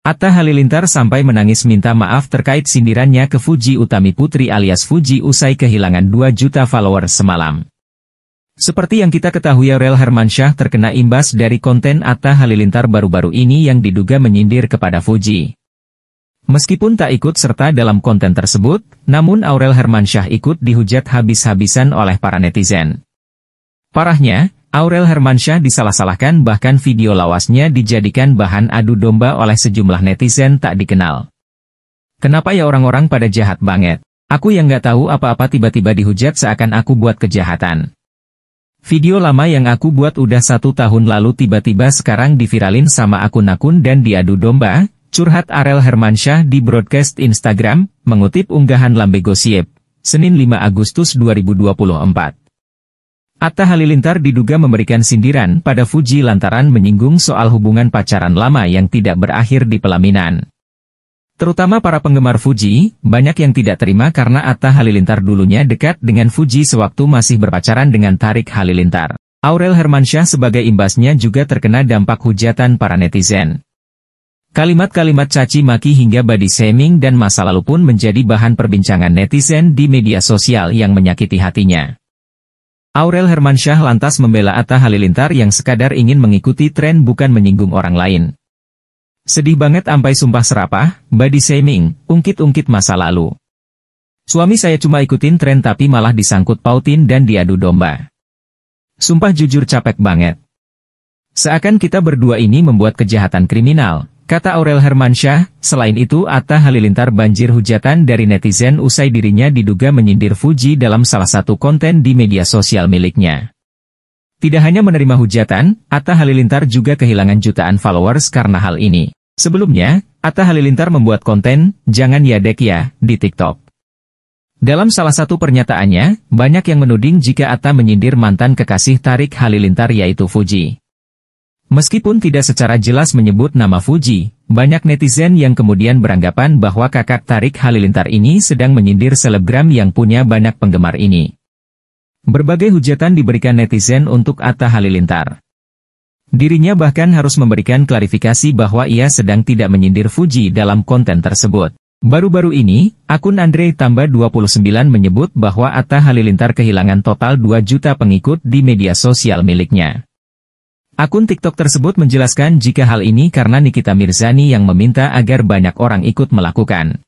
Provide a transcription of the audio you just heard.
Atta Halilintar sampai menangis minta maaf terkait sindirannya ke Fuji Utami Putri alias Fuji usai kehilangan 2 juta follower semalam. Seperti yang kita ketahui Aurel Hermansyah terkena imbas dari konten Atta Halilintar baru-baru ini yang diduga menyindir kepada Fuji. Meskipun tak ikut serta dalam konten tersebut, namun Aurel Hermansyah ikut dihujat habis-habisan oleh para netizen. Parahnya, Aurel Hermansyah disalah-salahkan bahkan video lawasnya dijadikan bahan adu domba oleh sejumlah netizen tak dikenal. Kenapa ya orang-orang pada jahat banget? Aku yang nggak tahu apa-apa tiba-tiba dihujat seakan aku buat kejahatan. Video lama yang aku buat udah satu tahun lalu tiba-tiba sekarang diviralin sama akun-akun dan diadu domba, curhat Arel Hermansyah di broadcast Instagram, mengutip unggahan Lambe Gosip, Senin 5 Agustus 2024. Atta Halilintar diduga memberikan sindiran pada Fuji lantaran menyinggung soal hubungan pacaran lama yang tidak berakhir di pelaminan. Terutama para penggemar Fuji, banyak yang tidak terima karena Atta Halilintar dulunya dekat dengan Fuji sewaktu masih berpacaran dengan Tarik Halilintar. Aurel Hermansyah sebagai imbasnya juga terkena dampak hujatan para netizen. Kalimat-kalimat caci maki hingga body shaming dan masa lalu pun menjadi bahan perbincangan netizen di media sosial yang menyakiti hatinya. Aurel Hermansyah lantas membela Atta Halilintar yang sekadar ingin mengikuti tren bukan menyinggung orang lain. Sedih banget ampai sumpah serapah, body shaming, ungkit-ungkit masa lalu. Suami saya cuma ikutin tren tapi malah disangkut pautin dan diadu domba. Sumpah jujur capek banget. Seakan kita berdua ini membuat kejahatan kriminal, Kata Aurel Hermansyah, selain itu Atta Halilintar banjir hujatan dari netizen usai dirinya diduga menyindir Fuji dalam salah satu konten di media sosial miliknya. Tidak hanya menerima hujatan, Atta Halilintar juga kehilangan jutaan followers karena hal ini. Sebelumnya, Atta Halilintar membuat konten, Jangan Yadek Ya, di TikTok. Dalam salah satu pernyataannya, banyak yang menuding jika Atta menyindir mantan kekasih Tarik Halilintar yaitu Fuji. Meskipun tidak secara jelas menyebut nama Fuji, banyak netizen yang kemudian beranggapan bahwa kakak Tarik Halilintar ini sedang menyindir selebgram yang punya banyak penggemar ini. Berbagai hujatan diberikan netizen untuk Atta Halilintar. Dirinya bahkan harus memberikan klarifikasi bahwa ia sedang tidak menyindir Fuji dalam konten tersebut. Baru-baru ini, akun Andre tambah 29 menyebut bahwa Atta Halilintar kehilangan total 2 juta pengikut di media sosial miliknya. Akun TikTok tersebut menjelaskan jika hal ini karena Nikita Mirzani yang meminta agar banyak orang ikut melakukan.